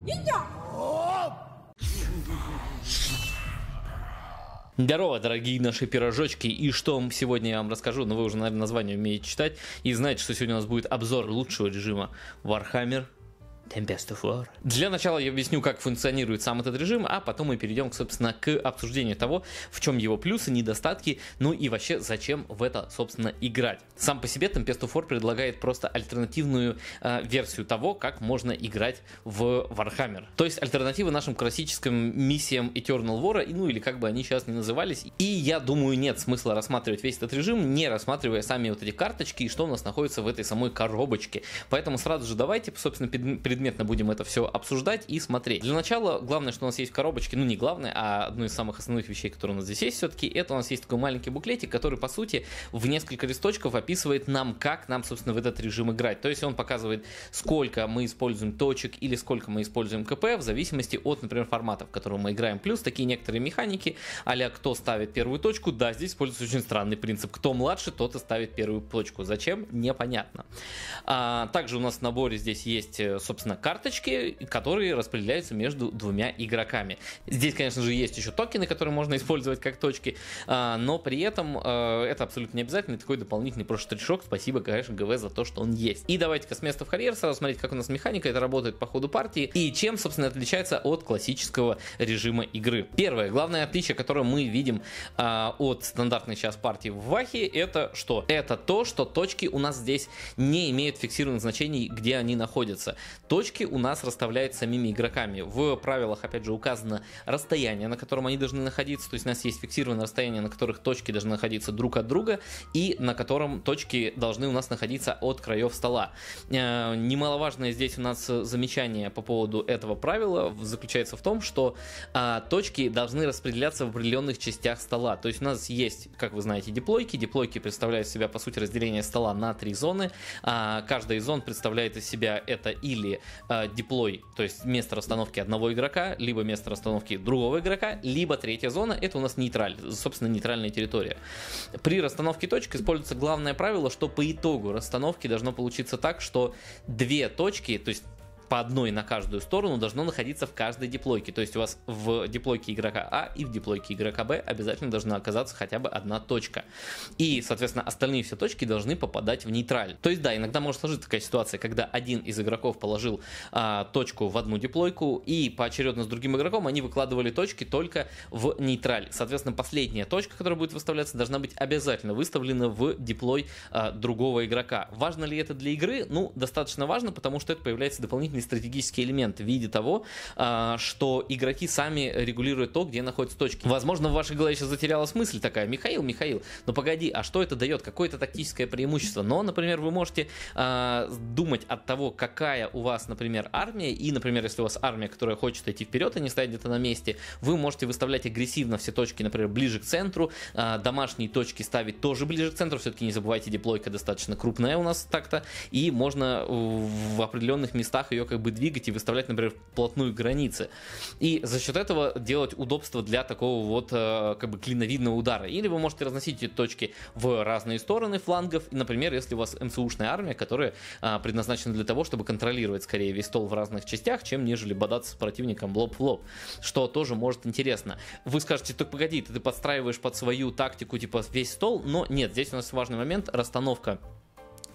Ниндзя! Здорово, дорогие наши пирожочки. И что сегодня я вам расскажу, но ну, вы уже, наверное, название умеете читать и знаете, что сегодня у нас будет обзор лучшего режима Warhammer Tempest of War. Для начала я объясню, как функционирует сам этот режим, а потом мы перейдем, собственно, к обсуждению того, в чем его плюсы, недостатки, ну и вообще зачем в это, собственно, играть. Сам по себе Tempest of War предлагает просто альтернативную э, версию того, как можно играть в Warhammer. То есть альтернатива нашим классическим миссиям Eternal War, ну или как бы они сейчас не назывались. И я думаю, нет смысла рассматривать весь этот режим, не рассматривая сами вот эти карточки и что у нас находится в этой самой коробочке. Поэтому сразу же давайте, собственно, пред предметно будем это все обсуждать и смотреть. Для начала, главное, что у нас есть в коробочке, ну не главное, а одно из самых основных вещей, которые у нас здесь есть все-таки, это у нас есть такой маленький буклетик, который, по сути, в несколько листочков описывает нам, как нам, собственно, в этот режим играть. То есть он показывает, сколько мы используем точек или сколько мы используем КП в зависимости от, например, формата, в котором мы играем. Плюс такие некоторые механики, а кто ставит первую точку, да, здесь используется очень странный принцип. Кто младше, тот и ставит первую точку. Зачем? Непонятно. А, также у нас в наборе здесь есть, э, собственно, собственно, карточки, которые распределяются между двумя игроками. Здесь, конечно же, есть еще токены, которые можно использовать как точки, а, но при этом а, это абсолютно не обязательно, такой дополнительный просто штришок. Спасибо, конечно, ГВ за то, что он есть. И давайте-ка с места в карьер сразу смотреть, как у нас механика, это работает по ходу партии, и чем, собственно, отличается от классического режима игры. Первое, главное отличие, которое мы видим а, от стандартной сейчас партии в Вахе, это что? Это то, что точки у нас здесь не имеют фиксированных значений, где они находятся. То точки у нас расставляют самими игроками. В правилах, опять же, указано расстояние, на котором они должны находиться. То есть у нас есть фиксированное расстояние, на которых точки должны находиться друг от друга и на котором точки должны у нас находиться от краев стола. Э, немаловажное здесь у нас замечание по поводу этого правила заключается в том, что а, точки должны распределяться в определенных частях стола. То есть у нас есть, как вы знаете, диплойки. Диплойки представляют себя, по сути, разделение стола на три зоны. А, каждая из зон представляет из себя это или выборе э, деплой, то есть место расстановки одного игрока, либо место расстановки другого игрока, либо третья зона, это у нас нейтраль, собственно, нейтральная территория. При расстановке точек используется главное правило, что по итогу расстановки должно получиться так, что две точки, то есть по одной на каждую сторону должно находиться в каждой диплойке. То есть у вас в диплойке игрока А и в диплойке игрока Б обязательно должна оказаться хотя бы одна точка. И, соответственно, остальные все точки должны попадать в нейтраль. То есть, да, иногда может сложиться такая ситуация, когда один из игроков положил а, точку в одну диплойку и поочередно с другим игроком они выкладывали точки только в нейтраль. Соответственно, последняя точка, которая будет выставляться, должна быть обязательно выставлена в диплой а, другого игрока. Важно ли это для игры? Ну, достаточно важно, потому что это появляется дополнительный дополнительный стратегический элемент в виде того, а, что игроки сами регулируют то, где находятся точки. Возможно, в вашей голове сейчас затерялась мысль такая, Михаил, Михаил, но ну погоди, а что это дает? Какое-то тактическое преимущество? Но, например, вы можете а, думать от того, какая у вас, например, армия, и, например, если у вас армия, которая хочет идти вперед и а не стоять где-то на месте, вы можете выставлять агрессивно все точки, например, ближе к центру, домашние точки ставить тоже ближе к центру, все-таки не забывайте, диплойка достаточно крупная у нас так-то, и можно в определенных местах ее как бы двигать и выставлять, например, плотную границы. И за счет этого делать удобство для такого вот э, как бы клиновидного удара. Или вы можете разносить эти точки в разные стороны флангов. Например, если у вас МСУшная армия, которая а, предназначена для того, чтобы контролировать скорее весь стол в разных частях, чем нежели бодаться с противником лоб в лоб. Что тоже может интересно. Вы скажете, так погоди, ты подстраиваешь под свою тактику типа весь стол, но нет, здесь у нас важный момент, расстановка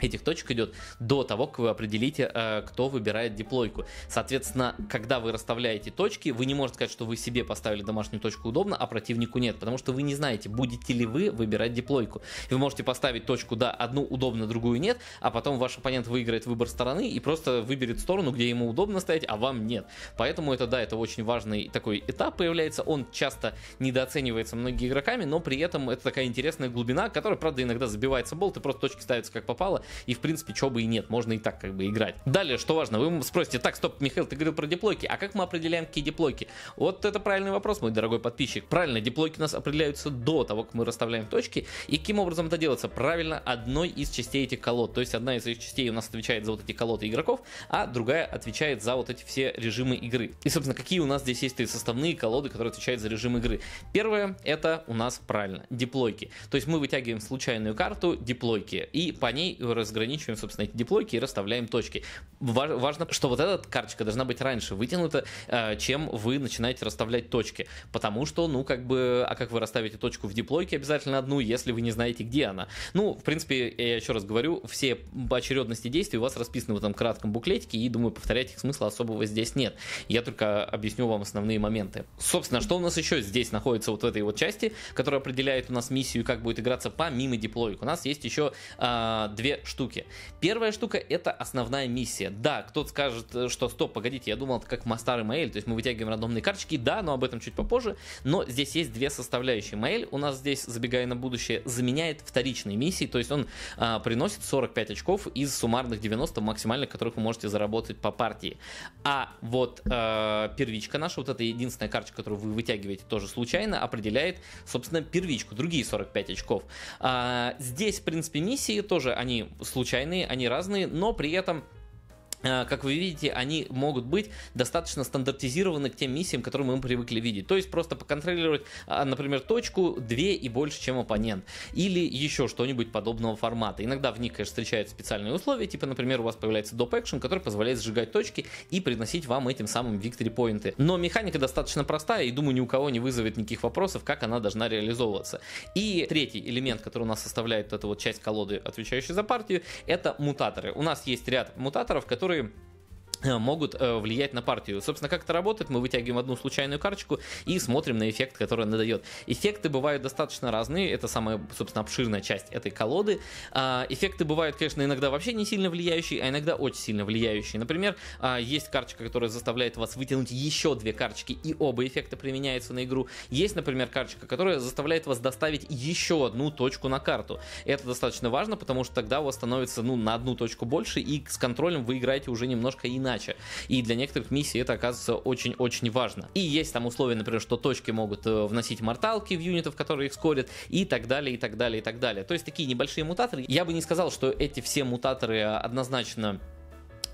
этих точек идет до того, как вы определите, э, кто выбирает диплойку. Соответственно, когда вы расставляете точки, вы не можете сказать, что вы себе поставили домашнюю точку удобно, а противнику нет, потому что вы не знаете, будете ли вы выбирать диплойку. вы можете поставить точку, да, одну удобно, другую нет, а потом ваш оппонент выиграет выбор стороны и просто выберет сторону, где ему удобно стоять, а вам нет. Поэтому это, да, это очень важный такой этап появляется, он часто недооценивается многими игроками, но при этом это такая интересная глубина, которая, правда, иногда забивается болт и просто точки ставятся как попало, и в принципе, чего бы и нет, можно и так как бы играть. Далее, что важно, вы спросите, так, стоп, Михаил, ты говорил про диплойки, а как мы определяем, какие диплойки? Вот это правильный вопрос, мой дорогой подписчик. Правильно, диплойки у нас определяются до того, как мы расставляем точки, и каким образом это делается? Правильно, одной из частей этих колод, то есть одна из этих частей у нас отвечает за вот эти колоды игроков, а другая отвечает за вот эти все режимы игры. И, собственно, какие у нас здесь есть три составные колоды, которые отвечают за режим игры? Первое, это у нас правильно, диплойки. То есть мы вытягиваем случайную карту, диплойки, и по ней разграничиваем, собственно, эти диплойки и расставляем точки. Важно, что вот эта карточка должна быть раньше вытянута, э, чем вы начинаете расставлять точки. Потому что, ну, как бы, а как вы расставите точку в диплойке обязательно одну, если вы не знаете, где она? Ну, в принципе, я еще раз говорю, все очередности действий у вас расписаны в этом кратком буклетике, и, думаю, повторять их смысла особого здесь нет. Я только объясню вам основные моменты. Собственно, что у нас еще здесь находится вот в этой вот части, которая определяет у нас миссию, как будет играться помимо диплоек. У нас есть еще э, две штуки. Первая штука это основная миссия. Да, кто-то скажет, э, что стоп, погодите, я думал, это как Мастар и Маэль, то есть мы вытягиваем рандомные карточки, да, но об этом чуть попозже. Но здесь есть две составляющие. Маэль у нас здесь, забегая на будущее, заменяет вторичные миссии, то есть он а, приносит 45 очков из суммарных 90 максимальных, которых вы можете заработать по партии. А вот а, первичка наша, вот эта единственная карточка, которую вы вытягиваете тоже случайно, определяет, собственно, первичку, другие 45 очков. А, здесь, в принципе, миссии тоже, они случайные, они разные, но при этом Э, как вы видите, они могут быть достаточно стандартизированы к тем миссиям, которые мы привыкли видеть. То есть просто поконтролировать, а, например, точку 2 и больше, чем оппонент. Или еще что-нибудь подобного формата. Иногда в них, конечно, встречаются специальные условия, типа, например, у вас появляется доп экшен, который позволяет сжигать точки и приносить вам этим самым виктори поинты. Но механика достаточно простая и, думаю, ни у кого не вызовет никаких вопросов, как она должна реализовываться. И третий элемент, который у нас составляет вот эта вот часть колоды, отвечающая за партию, это мутаторы. У нас есть ряд мутаторов, которые скажи, Э, могут э, влиять на партию. Собственно, как это работает, мы вытягиваем одну случайную карточку и смотрим на эффект, который она дает. Эффекты бывают достаточно разные, это самая, собственно, обширная часть этой колоды. А, эффекты бывают, конечно, иногда вообще не сильно влияющие, а иногда очень сильно влияющие. Например, а, есть карточка, которая заставляет вас вытянуть еще две карточки, и оба эффекта применяются на игру. Есть, например, карточка, которая заставляет вас доставить еще одну точку на карту. Это достаточно важно, потому что тогда у вас становится ну, на одну точку больше, и с контролем вы играете уже немножко иначе иначе. И для некоторых миссий это оказывается очень-очень важно. И есть там условия, например, что точки могут э, вносить морталки в юнитов, которые их скорят, и так далее, и так далее, и так далее. То есть такие небольшие мутаторы. Я бы не сказал, что эти все мутаторы однозначно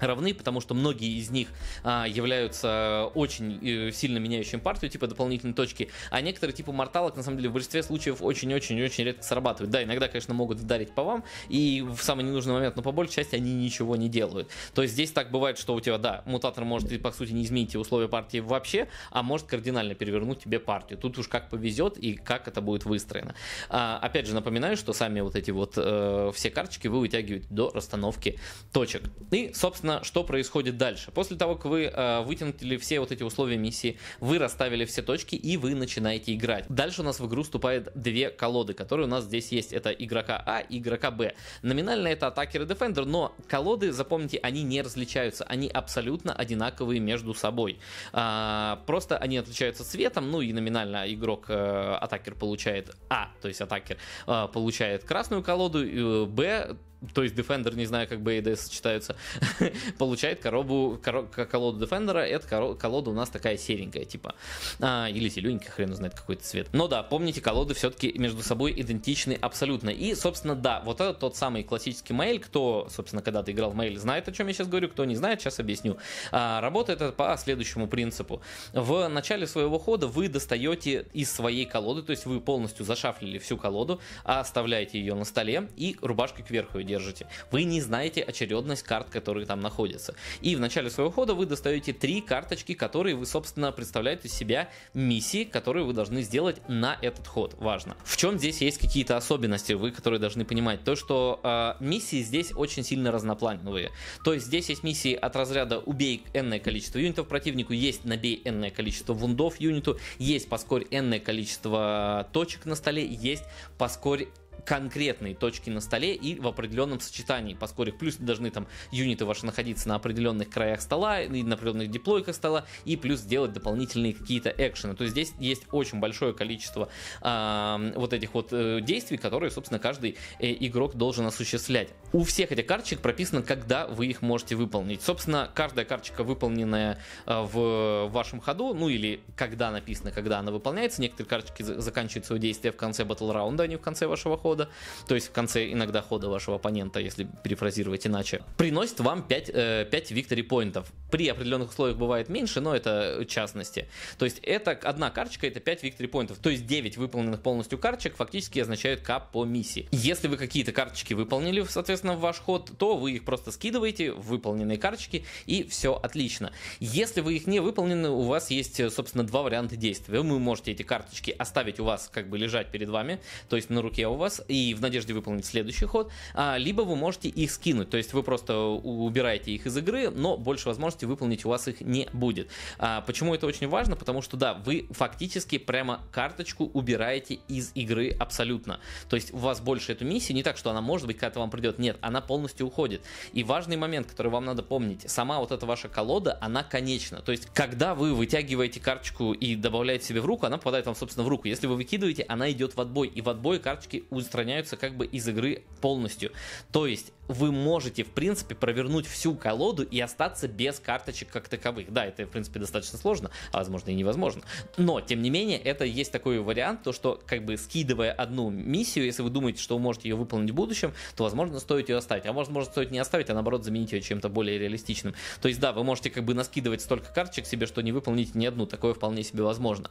равны, потому что многие из них а, являются э, очень э, сильно меняющим партию, типа дополнительные точки, а некоторые типа морталок, на самом деле, в большинстве случаев очень-очень-очень редко срабатывают. Да, иногда, конечно, могут вдарить по вам, и в самый ненужный момент, но по большей части они ничего не делают. То есть здесь так бывает, что у тебя, да, мутатор может, по сути, не изменить условия партии вообще, а может кардинально перевернуть тебе партию. Тут уж как повезет и как это будет выстроено. А, опять же, напоминаю, что сами вот эти вот э, все карточки вы вытягиваете до расстановки точек. И, собственно, собственно, что происходит дальше. После того, как вы э, вытянули все вот эти условия миссии, вы расставили все точки и вы начинаете играть. Дальше у нас в игру вступает две колоды, которые у нас здесь есть. Это игрока А и игрока Б. Номинально это атакер и дефендер, но колоды, запомните, они не различаются. Они абсолютно одинаковые между собой. Э, просто они отличаются цветом, ну и номинально игрок э, атакер получает А, то есть атакер э, получает красную колоду, э, Б то есть Defender, не знаю, как бы ADS сочетаются получает коробу, коро, колоду Defender, эта коро, колода у нас такая серенькая, типа, а, или зелененькая, хрен знает какой-то цвет. Но да, помните, колоды все-таки между собой идентичны абсолютно. И, собственно, да, вот это тот самый классический Mail, кто, собственно, когда-то играл в Mail, знает, о чем я сейчас говорю, кто не знает, сейчас объясню. А, работает это по следующему принципу. В начале своего хода вы достаете из своей колоды, то есть вы полностью зашафлили всю колоду, оставляете ее на столе и рубашкой кверху идете держите. Вы не знаете очередность карт, которые там находятся. И в начале своего хода вы достаете три карточки, которые вы, собственно, представляют из себя миссии, которые вы должны сделать на этот ход. Важно. В чем здесь есть какие-то особенности, вы которые должны понимать? То, что э, миссии здесь очень сильно разноплановые. То есть здесь есть миссии от разряда убей энное количество юнитов противнику, есть набей энное количество вундов юниту, есть поскорь энное количество точек на столе, есть поскорь конкретные точки на столе и в определенном сочетании, поскольку плюс должны там юниты ваши находиться на определенных краях стола и на определенных диплойках стола, и плюс делать дополнительные какие-то экшены. То есть здесь есть очень большое количество э, вот этих вот э, действий, которые, собственно, каждый э, игрок должен осуществлять. У всех этих карточек прописано, когда вы их можете выполнить. Собственно, каждая карточка, выполненная э, в вашем ходу, ну или когда написано, когда она выполняется, некоторые карточки заканчивают свое действие в конце батл раунда, а не в конце вашего хода, хода, то есть в конце иногда хода вашего оппонента, если перефразировать иначе, приносит вам 5, 5 виктори поинтов. При определенных условиях бывает меньше, но это частности. То есть это одна карточка, это 5 виктори поинтов. То есть 9 выполненных полностью карточек фактически означают кап по миссии. Если вы какие-то карточки выполнили, соответственно, в ваш ход, то вы их просто скидываете в выполненные карточки и все отлично. Если вы их не выполнены, у вас есть, собственно, два варианта действия. Вы можете эти карточки оставить у вас как бы лежать перед вами, то есть на руке у вас, раз и в надежде выполнить следующий ход, а, либо вы можете их скинуть, то есть вы просто убираете их из игры, но больше возможности выполнить у вас их не будет. А, почему это очень важно? Потому что да, вы фактически прямо карточку убираете из игры абсолютно. То есть у вас больше эту миссию, не так, что она может быть когда-то вам придет, нет, она полностью уходит. И важный момент, который вам надо помнить, сама вот эта ваша колода, она конечна. То есть когда вы вытягиваете карточку и добавляете себе в руку, она попадает вам, собственно, в руку. Если вы выкидываете, она идет в отбой, и в отбой карточки у устраняются как бы из игры полностью. То есть вы можете, в принципе, провернуть всю колоду и остаться без карточек как таковых. Да, это, в принципе, достаточно сложно, а возможно и невозможно. Но, тем не менее, это есть такой вариант, то что, как бы, скидывая одну миссию, если вы думаете, что вы можете ее выполнить в будущем, то, возможно, стоит ее оставить. А может, может, стоит не оставить, а наоборот, заменить ее чем-то более реалистичным. То есть, да, вы можете, как бы, наскидывать столько карточек себе, что не выполните ни одну. Такое вполне себе возможно.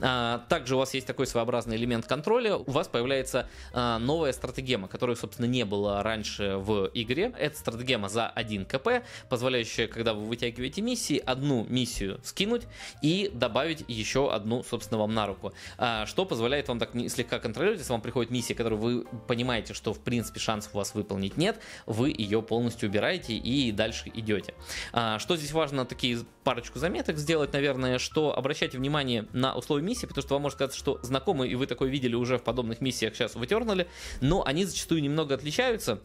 А, также у вас есть такой своеобразный элемент контроля. У вас появляется а, новая стратегема, которой, собственно, не было раньше в игре. Это стратегема за 1 КП, позволяющая, когда вы вытягиваете миссии, одну миссию скинуть и добавить еще одну, собственно, вам на руку. А, что позволяет вам так слегка контролировать, если вам приходит миссия, которую вы понимаете, что, в принципе, шансов у вас выполнить нет, вы ее полностью убираете и дальше идете. А, что здесь важно, такие парочку заметок сделать, наверное, что обращайте внимание на условия миссии, потому что вам может казаться, что знакомые и вы такое видели уже в подобных миссиях сейчас в Returnal, но они зачастую немного отличаются.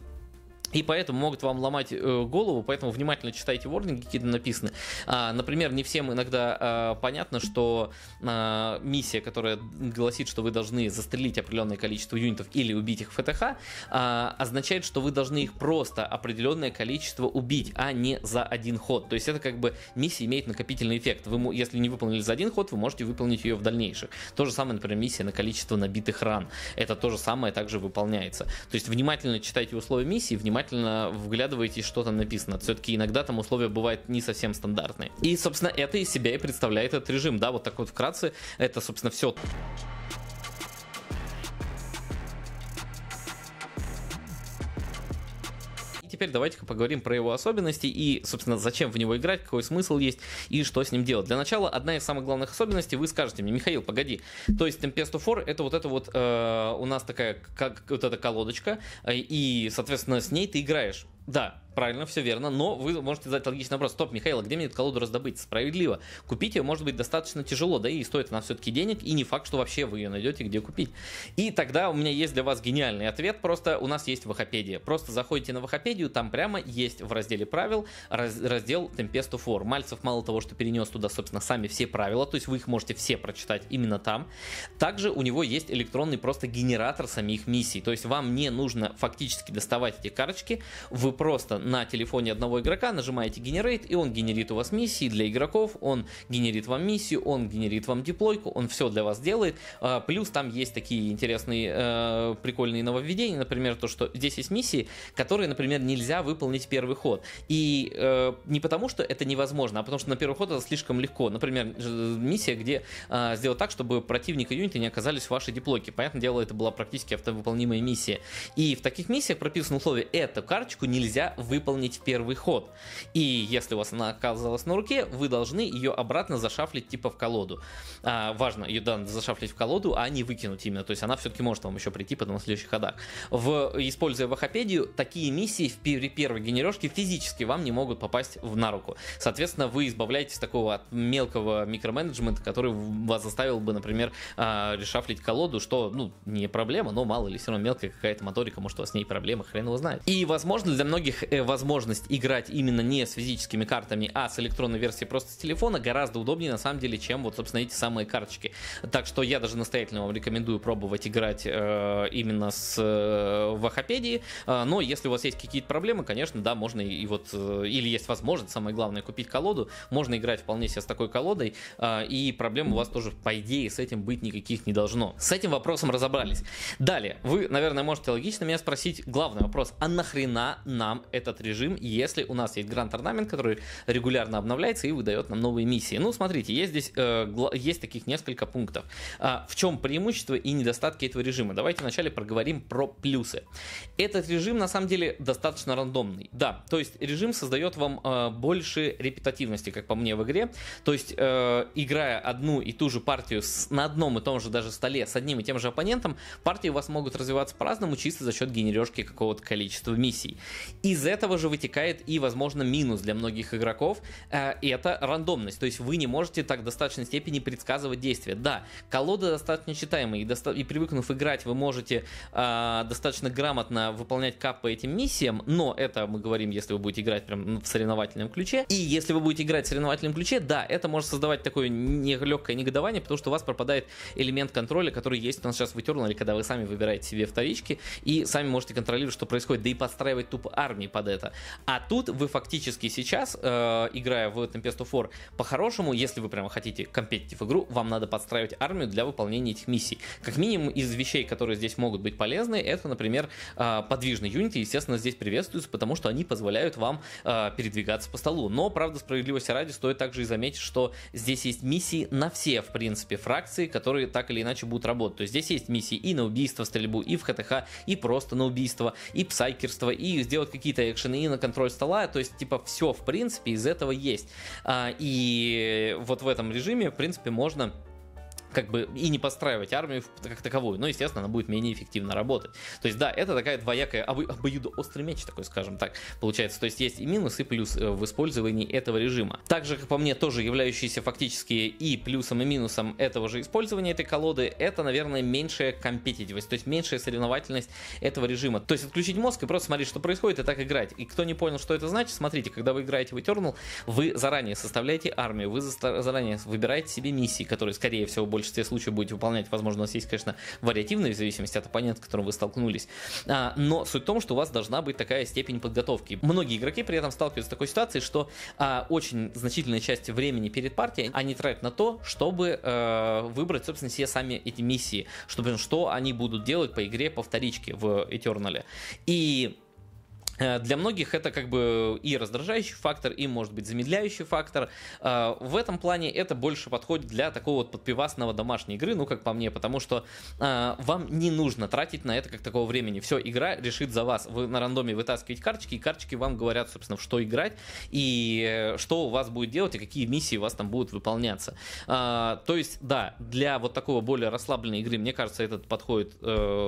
И поэтому могут вам ломать э, голову, поэтому внимательно читайте ворнинги, какие-то написаны. А, например, не всем иногда а, понятно, что а, миссия, которая гласит, что вы должны застрелить определенное количество юнитов или убить их в ФТХ, а, означает, что вы должны их просто определенное количество убить, а не за один ход. То есть это как бы миссия имеет накопительный эффект. Вы, если не выполнили за один ход, вы можете выполнить ее в дальнейших. То же самое, например, миссия на количество набитых ран. Это то же самое также выполняется. То есть внимательно читайте условия миссии, внимательно внимательно вглядываетесь, что там написано. Все-таки иногда там условия бывают не совсем стандартные. И, собственно, это из себя и представляет этот режим. Да, вот так вот вкратце, это, собственно, все. теперь давайте-ка поговорим про его особенности и, собственно, зачем в него играть, какой смысл есть и что с ним делать. Для начала, одна из самых главных особенностей, вы скажете мне, Михаил, погоди, то есть Tempest of Four это вот это вот э, у нас такая, как вот эта колодочка, э, и, соответственно, с ней ты играешь да, правильно, все верно, но вы можете задать логичный вопрос. Стоп, Михаил, а где мне эту колоду раздобыть? Справедливо. Купить ее может быть достаточно тяжело, да и стоит она все-таки денег, и не факт, что вообще вы ее найдете, где купить. И тогда у меня есть для вас гениальный ответ, просто у нас есть Вахапедия. Просто заходите на Вахапедию, там прямо есть в разделе правил раз, раздел Tempest of War. Мальцев мало того, что перенес туда, собственно, сами все правила, то есть вы их можете все прочитать именно там. Также у него есть электронный просто генератор самих миссий, то есть вам не нужно фактически доставать эти карточки, вы просто на телефоне одного игрока нажимаете Generate, и он генерит у вас миссии для игроков, он генерит вам миссию, он генерит вам диплойку, он все для вас делает. А, плюс там есть такие интересные, э, прикольные нововведения, например, то, что здесь есть миссии, которые, например, нельзя выполнить первый ход. И э, не потому, что это невозможно, а потому, что на первый ход это слишком легко. Например, миссия, где а, сделать так, чтобы противник и юниты не оказались в вашей диплойке. Понятное дело, это была практически автовыполнимая миссия. И в таких миссиях прописано условие, эту карточку нельзя нельзя выполнить в первый ход. И если у вас она оказалась на руке, вы должны ее обратно зашафлить типа в колоду. А, важно, ее надо зашафлить в колоду, а не выкинуть именно. То есть она все-таки может вам еще прийти потом в следующих ходах. В, используя Вахапедию, такие миссии в при первой генережке физически вам не могут попасть в на руку. Соответственно, вы избавляетесь такого от мелкого микроменеджмента, который вас заставил бы, например, а, решафлить колоду, что, ну, не проблема, но мало ли, все равно мелкая какая-то моторика, может, у вас с ней проблемы, хрен его знает. И, возможно, для многих э, возможность играть именно не с физическими картами, а с электронной версией просто с телефона гораздо удобнее на самом деле, чем вот, собственно, эти самые карточки. Так что я даже настоятельно вам рекомендую пробовать играть э, именно с э, Вахопедии. Э, но если у вас есть какие-то проблемы, конечно, да, можно и, и вот, э, или есть возможность, самое главное, купить колоду, можно играть вполне себе с такой колодой, э, и проблем у вас тоже, по идее, с этим быть никаких не должно. С этим вопросом разобрались. Далее, вы, наверное, можете логично меня спросить главный вопрос, а нахрена нам нам этот режим, если у нас есть грант орнамент, который регулярно обновляется и выдает нам новые миссии. Ну, смотрите, есть здесь э, есть таких несколько пунктов. А, в чем преимущества и недостатки этого режима? Давайте вначале проговорим про плюсы. Этот режим на самом деле достаточно рандомный. Да, то есть режим создает вам э, больше репетативности, как по мне в игре. То есть э, играя одну и ту же партию с, на одном и том же даже столе с одним и тем же оппонентом, партии у вас могут развиваться по-разному чисто за счет генережки какого-то количества миссий. Из этого же вытекает и, возможно, минус для многих игроков. Э, и это рандомность. То есть вы не можете так в достаточной степени предсказывать действия. Да, колода достаточно читаемая. И, доста- и привыкнув играть, вы можете э, достаточно грамотно выполнять кап по этим миссиям. Но это мы говорим, если вы будете играть прям ну, в соревновательном ключе. И если вы будете играть в соревновательном ключе, да, это может создавать такое не- негодование, потому что у вас пропадает элемент контроля, который есть у нас сейчас в Eternal, когда вы сами выбираете себе вторички и сами можете контролировать, что происходит. Да и подстраивать тупо армии под это. А тут вы фактически сейчас, э, играя в Tempest of War, по-хорошему, если вы прямо хотите компетитив игру, вам надо подстраивать армию для выполнения этих миссий. Как минимум из вещей, которые здесь могут быть полезны, это, например, э, подвижные юниты, естественно, здесь приветствуются, потому что они позволяют вам э, передвигаться по столу. Но, правда, справедливости ради, стоит также и заметить, что здесь есть миссии на все, в принципе, фракции, которые так или иначе будут работать. То есть здесь есть миссии и на убийство, стрельбу, и в ХТХ, и просто на убийство, и псайкерство, и сделать делать какие-то экшены и на контроль стола, то есть, типа, все, в принципе, из этого есть. А, и вот в этом режиме, в принципе, можно как бы и не постраивать армию как таковую, но, естественно, она будет менее эффективно работать. То есть, да, это такая двоякая, обо- обоюдоострый меч такой, скажем так, получается. То есть, есть и минус, и плюс э, в использовании этого режима. Также, как по мне, тоже являющиеся фактически и плюсом, и минусом этого же использования этой колоды, это, наверное, меньшая компетитивность, то есть меньшая соревновательность этого режима. То есть, отключить мозг и просто смотреть, что происходит, и так играть. И кто не понял, что это значит, смотрите, когда вы играете в Eternal, вы заранее составляете армию, вы заранее выбираете себе миссии, которые, скорее всего, больше большинстве случаев будете выполнять. Возможно, у нас есть, конечно, вариативные в зависимости от оппонента, с которым вы столкнулись. А, но суть в том, что у вас должна быть такая степень подготовки. Многие игроки при этом сталкиваются с такой ситуацией, что а, очень значительная часть времени перед партией они тратят на то, чтобы э, выбрать, собственно, себе сами эти миссии, чтобы что они будут делать по игре по вторичке в этернале. И Э, для многих это как бы и раздражающий фактор, и, может быть, замедляющий фактор. Э, в этом плане это больше подходит для такого вот подпивасного домашней игры, ну, как по мне, потому что э, вам не нужно тратить на это как такого времени. Все, игра решит за вас. Вы на рандоме вытаскиваете карточки, и карточки вам говорят, собственно, что играть, и что у вас будет делать, и какие миссии у вас там будут выполняться. То есть, да, для вот такого более расслабленной игры, мне кажется, этот подходит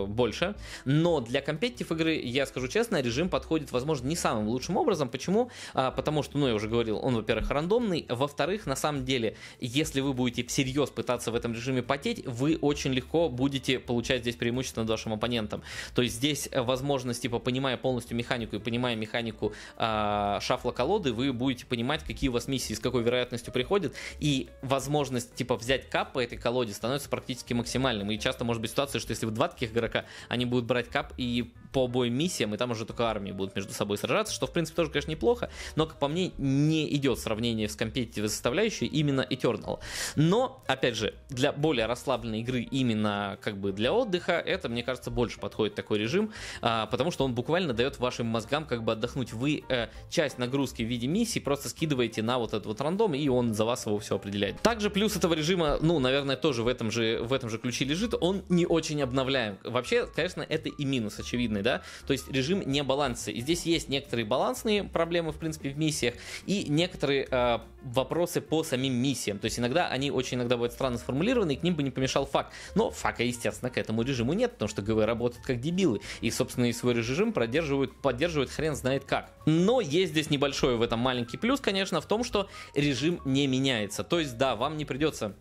больше, но для компетитив игры, я скажу честно, режим подходит происходит, возможно, не самым лучшим образом. Почему? А, потому что, ну, я уже говорил, он, во-первых, рандомный. Во-вторых, на самом деле, если вы будете всерьез пытаться в этом режиме потеть, вы очень легко будете получать здесь преимущество над вашим оппонентом. То есть здесь возможность, типа, понимая полностью механику и понимая механику э, шафла колоды, вы будете понимать, какие у вас миссии, с какой вероятностью приходят, и возможность, типа, взять кап по этой колоде становится практически максимальным. И часто может быть ситуация, что если вы два таких игрока, они будут брать кап и по обоим миссиям, и там уже только армии будут между собой сражаться, что, в принципе, тоже, конечно, неплохо, но, как по мне, не идет сравнение с компетитивной составляющей именно Eternal. Но, опять же, для более расслабленной игры именно как бы для отдыха, это, мне кажется, больше подходит такой режим, а, потому что он буквально дает вашим мозгам как бы отдохнуть. Вы э, часть нагрузки в виде миссии просто скидываете на вот этот вот рандом, и он за вас его все определяет. Также плюс этого режима, ну, наверное, тоже в этом же, в этом же ключе лежит, он не очень обновляем. Вообще, конечно, это и минус очевидный, да, то есть режим не баланса. И здесь есть некоторые балансные проблемы, в принципе, в миссиях, и некоторые э, вопросы по самим миссиям, то есть иногда они очень иногда бывают странно сформулированы, и к ним бы не помешал факт, но фака, естественно, к этому режиму нет, потому что ГВ работают как дебилы, и, собственно, и свой режим поддерживают, поддерживают хрен знает как. Но есть здесь небольшой в этом маленький плюс, конечно, в том, что режим не меняется, то есть, да, вам не придется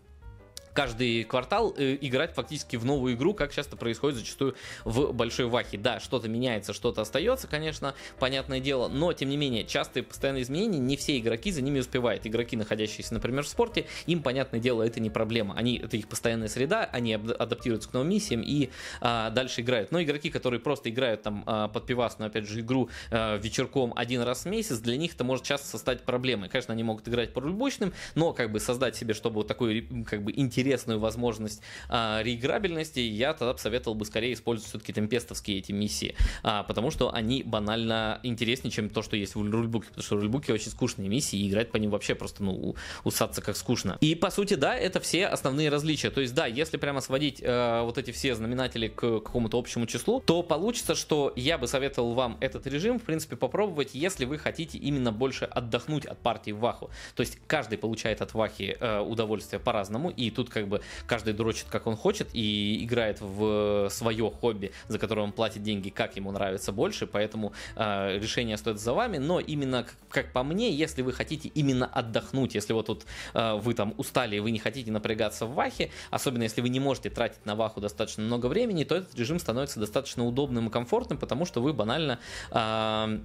каждый квартал э, играть фактически в новую игру, как часто происходит зачастую в большой вахе. Да, что-то меняется, что-то остается, конечно, понятное дело, но тем не менее, частые постоянные изменения, не все игроки за ними успевают. Игроки, находящиеся, например, в спорте, им, понятное дело, это не проблема. Они, это их постоянная среда, они адаптируются к новым миссиям и а, дальше играют. Но игроки, которые просто играют там а, под пивасную, опять же, игру а, вечерком один раз в месяц, для них это может часто стать проблемой. Конечно, они могут играть по рульбочным, но как бы создать себе, чтобы вот такой как бы интерес интересную возможность а, реиграбельности, я тогда посоветовал бы скорее использовать все-таки темпестовские эти миссии, а, потому что они банально интереснее, чем то, что есть в рульбуке, потому что в рульбуке очень скучные миссии, и играть по ним вообще просто, ну, усаться как скучно. И, по сути, да, это все основные различия. То есть, да, если прямо сводить э, вот эти все знаменатели к какому-то общему числу, то получится, что я бы советовал вам этот режим, в принципе, попробовать, если вы хотите именно больше отдохнуть от партии в Ваху. То есть, каждый получает от Вахи э, удовольствие по-разному, и тут как бы каждый дрочит, как он хочет, и играет в э, свое хобби, за которое он платит деньги, как ему нравится больше, поэтому э, решение стоит за вами, но именно, как, как по мне, если вы хотите именно отдохнуть, если вот тут э, вы там устали и вы не хотите напрягаться в вахе, особенно если вы не можете тратить на ваху достаточно много времени, то этот режим становится достаточно удобным и комфортным, потому что вы банально э,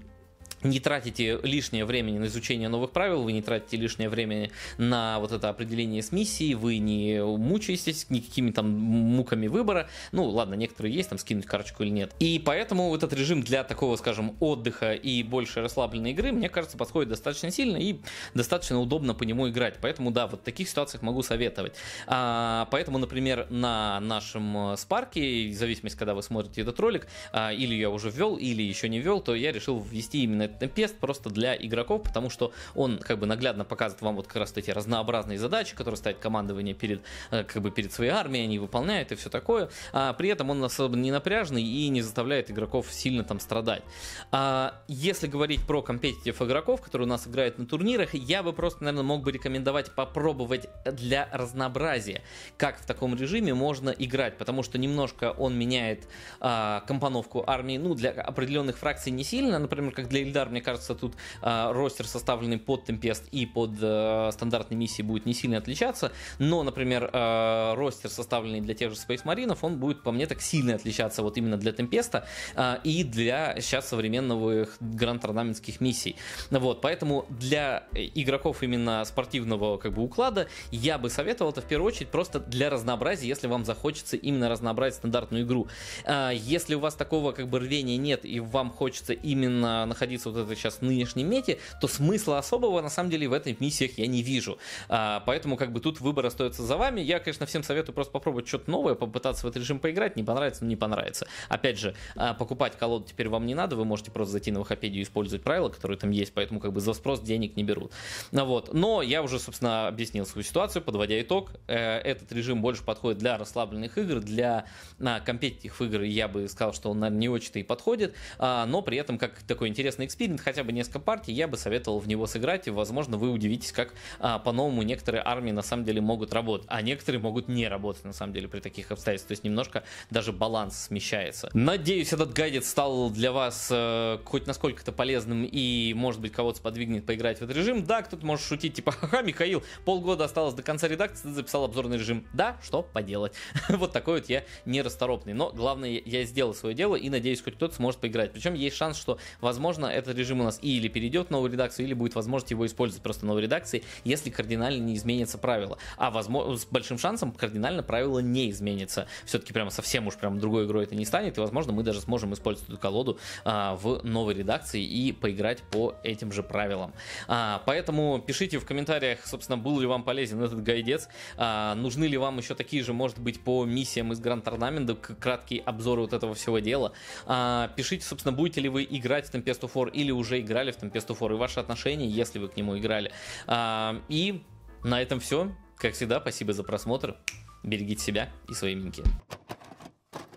не тратите лишнее время на изучение новых правил, вы не тратите лишнее время на вот это определение с миссией, вы не мучаетесь никакими там муками выбора. Ну, ладно, некоторые есть, там скинуть карточку или нет. И поэтому этот режим для такого, скажем, отдыха и больше расслабленной игры, мне кажется, подходит достаточно сильно и достаточно удобно по нему играть. Поэтому, да, вот в таких ситуациях могу советовать. А, поэтому, например, на нашем э, спарке, в зависимости, когда вы смотрите этот ролик, а, или я уже ввел, или еще не ввел, то я решил ввести именно Tempest просто для игроков, потому что он как бы наглядно показывает вам вот как раз эти разнообразные задачи, которые ставит командование перед, э, как бы перед своей армией, они выполняют и все такое. А при этом он особо не напряжный и не заставляет игроков сильно там страдать. А если говорить про компетитив игроков, которые у нас играют на турнирах, я бы просто, наверное, мог бы рекомендовать попробовать для разнообразия, как в таком режиме можно играть, потому что немножко он меняет а, компоновку армии, ну, для определенных фракций не сильно, например, как для Эльдара Удар, мне кажется, тут э, ростер, составленный под Темпест и под э, стандартные миссии, будет не сильно отличаться. Но, например, э, ростер, составленный для тех же Space Маринов, он будет, по мне, так сильно отличаться вот именно для Темпеста э, и для сейчас современных гранд орнаментских миссий. Вот, поэтому для игроков именно спортивного как бы уклада я бы советовал это в первую очередь просто для разнообразия, если вам захочется именно разнообразить стандартную игру. Э, если у вас такого как бы рвения нет и вам хочется именно находиться вот это сейчас нынешней мете, то смысла особого на самом деле в этих миссиях я не вижу. А, поэтому как бы тут выбор остается за вами. Я, конечно, всем советую просто попробовать что-то новое, попытаться в этот режим поиграть, не понравится, но не понравится. Опять же, а, покупать колоду теперь вам не надо, вы можете просто зайти на Вахапедию и использовать правила, которые там есть, поэтому как бы за спрос денег не берут. Ну вот. Но я уже, собственно, объяснил свою ситуацию, подводя итог. Э, этот режим больше подходит для расслабленных игр, для на компетитивных игр я бы сказал, что он, наверное, не очень-то и подходит, а, но при этом как такой интересный эксперимент Spirit хотя бы несколько партий, я бы советовал в него сыграть, и, возможно, вы удивитесь, как а, по-новому некоторые армии на самом деле могут работать, а некоторые могут не работать на самом деле при таких обстоятельствах. То есть немножко даже баланс смещается. Надеюсь, этот гайдец стал для вас э, хоть насколько-то полезным и, может быть, кого-то сподвигнет поиграть в этот режим. Да, кто-то может шутить, типа, ха-ха, Михаил, полгода осталось до конца редакции, ты записал обзорный режим. Да, что поделать. вот такой вот я нерасторопный. Но главное, я сделал свое дело и надеюсь, хоть кто-то сможет поиграть. Причем есть шанс, что, возможно, это этот режим у нас или перейдет в новую редакцию, или будет возможность его использовать просто в новой редакции, если кардинально не изменятся правила. А возможно, с большим шансом кардинально правила не изменится. Все-таки прямо совсем уж прям другой игрой это не станет, и возможно мы даже сможем использовать эту колоду а, в новой редакции и поиграть по этим же правилам. А, поэтому пишите в комментариях, собственно, был ли вам полезен этот гайдец, а, нужны ли вам еще такие же, может быть, по миссиям из Гранд Орнамента, краткие обзоры вот этого всего дела. А, пишите, собственно, будете ли вы играть в Tempest of War или уже играли в Tempest of War и ваши отношения, если вы к нему играли. А, и на этом все. Как всегда, спасибо за просмотр. Берегите себя и свои минки.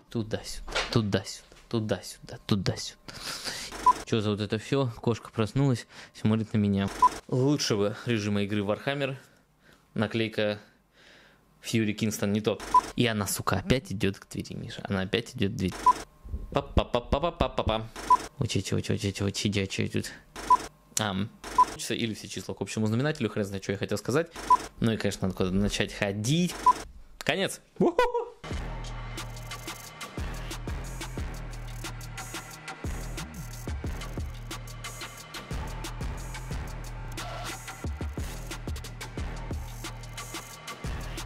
Туда-сюда, туда-сюда, туда-сюда, туда-сюда. Что за вот это все? Кошка проснулась, смотрит на меня. Лучшего режима игры Warhammer. Наклейка Фьюри Кингстон не топ. И она, сука, опять идет к двери, Миша. Она опять идет к двери. папа папа папа папа папа Учите, учите, учите, учите, учите, учить. Ам. Или все числа к общему знаменателю, хрен знает, что я хотел сказать. Ну и, конечно, надо куда-то начать ходить. Конец.